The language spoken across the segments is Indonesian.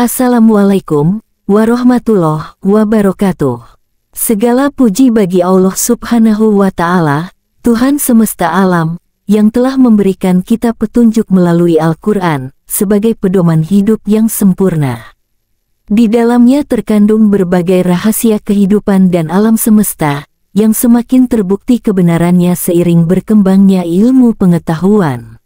Assalamualaikum warahmatullahi wabarakatuh. Segala puji bagi Allah subhanahu wa ta'ala, Tuhan semesta alam, yang telah memberikan kita petunjuk melalui Al-Quran sebagai pedoman hidup yang sempurna. Di dalamnya terkandung berbagai rahasia kehidupan dan alam semesta, yang semakin terbukti kebenarannya seiring berkembangnya ilmu pengetahuan.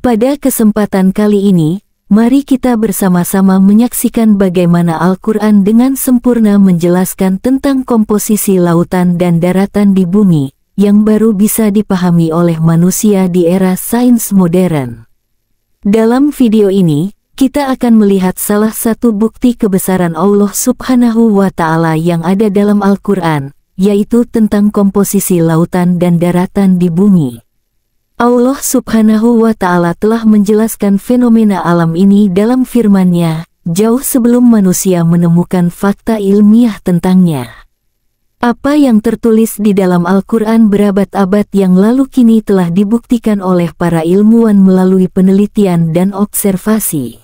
Pada kesempatan kali ini, Mari kita bersama-sama menyaksikan bagaimana Al-Quran dengan sempurna menjelaskan tentang komposisi lautan dan daratan di bumi, yang baru bisa dipahami oleh manusia di era sains modern. Dalam video ini, kita akan melihat salah satu bukti kebesaran Allah Subhanahu wa Ta'ala yang ada dalam Al-Quran, yaitu tentang komposisi lautan dan daratan di bumi. Allah subhanahu wa ta'ala telah menjelaskan fenomena alam ini dalam firmannya, jauh sebelum manusia menemukan fakta ilmiah tentangnya. Apa yang tertulis di dalam Al-Quran berabad-abad yang lalu kini telah dibuktikan oleh para ilmuwan melalui penelitian dan observasi.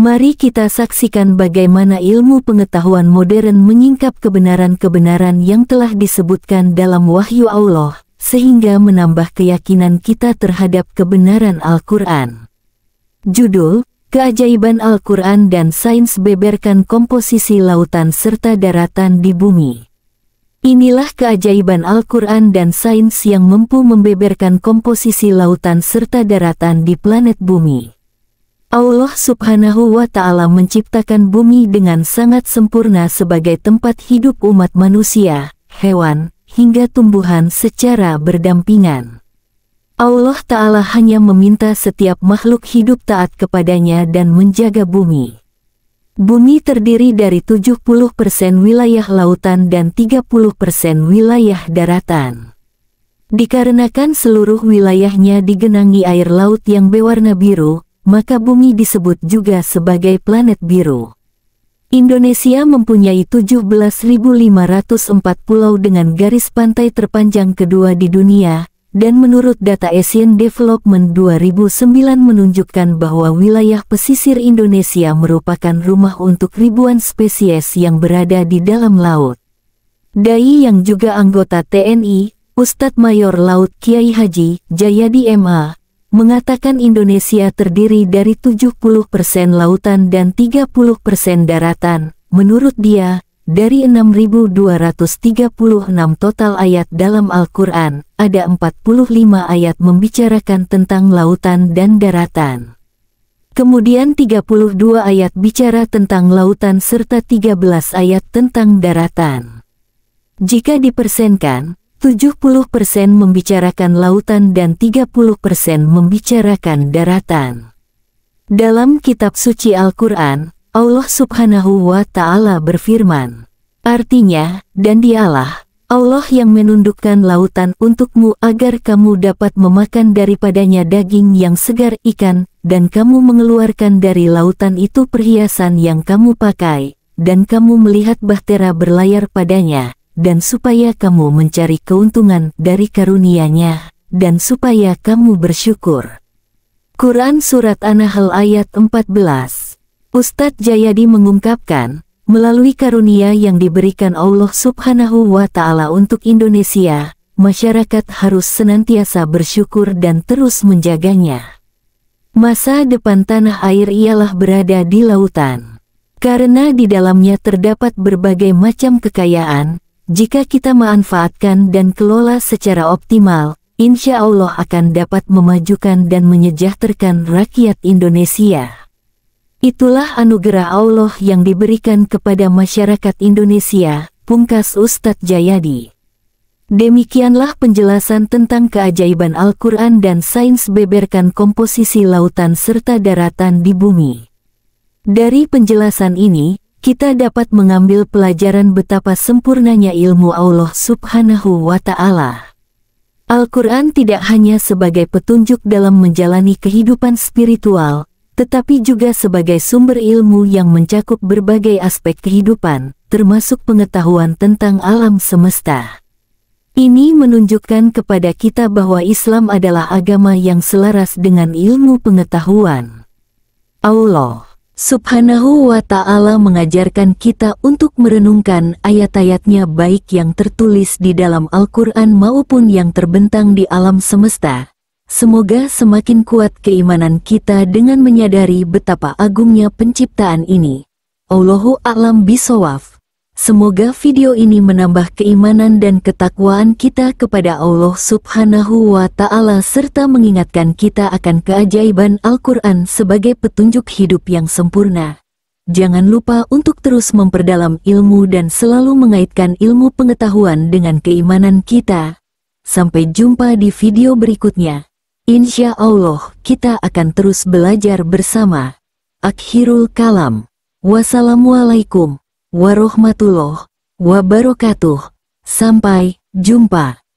Mari kita saksikan bagaimana ilmu pengetahuan modern menyingkap kebenaran-kebenaran yang telah disebutkan dalam wahyu Allah, sehingga menambah keyakinan kita terhadap kebenaran Al-Quran. Judul, Keajaiban Al-Quran dan Sains Beberkan Komposisi Lautan serta Daratan di Bumi. Inilah keajaiban Al-Quran dan sains yang mampu membeberkan komposisi lautan serta daratan di planet bumi. Allah subhanahu wa ta'ala menciptakan bumi dengan sangat sempurna sebagai tempat hidup umat manusia, hewan, hingga tumbuhan secara berdampingan. Allah Ta'ala hanya meminta setiap makhluk hidup taat kepadanya dan menjaga bumi. Bumi terdiri dari 70% wilayah lautan dan 30% wilayah daratan. Dikarenakan seluruh wilayahnya digenangi air laut yang berwarna biru, maka bumi disebut juga sebagai planet biru. Indonesia mempunyai 17.504 pulau dengan garis pantai terpanjang kedua di dunia, dan menurut data Asian Development 2009 menunjukkan bahwa wilayah pesisir Indonesia merupakan rumah untuk ribuan spesies yang berada di dalam laut. Dai yang juga anggota TNI, Ustadz Mayor Laut Kiai Haji Jayadi MA, mengatakan Indonesia terdiri dari 70% lautan dan 30% daratan. Menurut dia, dari 6.236 total ayat dalam Al-Quran, ada 45 ayat membicarakan tentang lautan dan daratan. Kemudian 32 ayat bicara tentang lautan serta 13 ayat tentang daratan. Jika dipersenkan, 70% membicarakan lautan dan 30% membicarakan daratan. Dalam kitab suci Al-Quran, Allah subhanahu wa ta'ala berfirman. Artinya, dan dialah, Allah yang menundukkan lautan untukmu agar kamu dapat memakan daripadanya daging yang segar ikan, dan kamu mengeluarkan dari lautan itu perhiasan yang kamu pakai, dan kamu melihat bahtera berlayar padanya, dan supaya kamu mencari keuntungan dari karunia-Nya, dan supaya kamu bersyukur. Quran Surat An-Nahl ayat 14 Ustadz Jayadi mengungkapkan, melalui karunia yang diberikan Allah Subhanahu wa Ta'ala untuk Indonesia, masyarakat harus senantiasa bersyukur dan terus menjaganya. Masa depan tanah air ialah berada di lautan. Karena di dalamnya terdapat berbagai macam kekayaan, jika kita manfaatkan dan kelola secara optimal, insya Allah akan dapat memajukan dan menyejahterakan rakyat Indonesia. Itulah anugerah Allah yang diberikan kepada masyarakat Indonesia, pungkas Ustadz Jayadi. Demikianlah penjelasan tentang keajaiban Al-Quran dan sains beberkan komposisi lautan serta daratan di bumi. Dari penjelasan ini, kita dapat mengambil pelajaran betapa sempurnanya ilmu Allah subhanahu wa ta'ala. Al-Quran tidak hanya sebagai petunjuk dalam menjalani kehidupan spiritual, tetapi juga sebagai sumber ilmu yang mencakup berbagai aspek kehidupan, termasuk pengetahuan tentang alam semesta. Ini menunjukkan kepada kita bahwa Islam adalah agama yang selaras dengan ilmu pengetahuan. Allah subhanahu wa ta'ala mengajarkan kita untuk merenungkan ayat-ayatnya baik yang tertulis di dalam Al-Quran maupun yang terbentang di alam semesta. Semoga semakin kuat keimanan kita dengan menyadari betapa agungnya penciptaan ini. Allahu a'lam bisawaf. Semoga video ini menambah keimanan dan ketakwaan kita kepada Allah subhanahu wa ta'ala serta mengingatkan kita akan keajaiban Al-Quran sebagai petunjuk hidup yang sempurna. Jangan lupa untuk terus memperdalam ilmu dan selalu mengaitkan ilmu pengetahuan dengan keimanan kita. Sampai jumpa di video berikutnya. Insya Allah kita akan terus belajar bersama. Akhirul kalam. Wassalamualaikum warahmatullahi wabarakatuh. Sampai jumpa.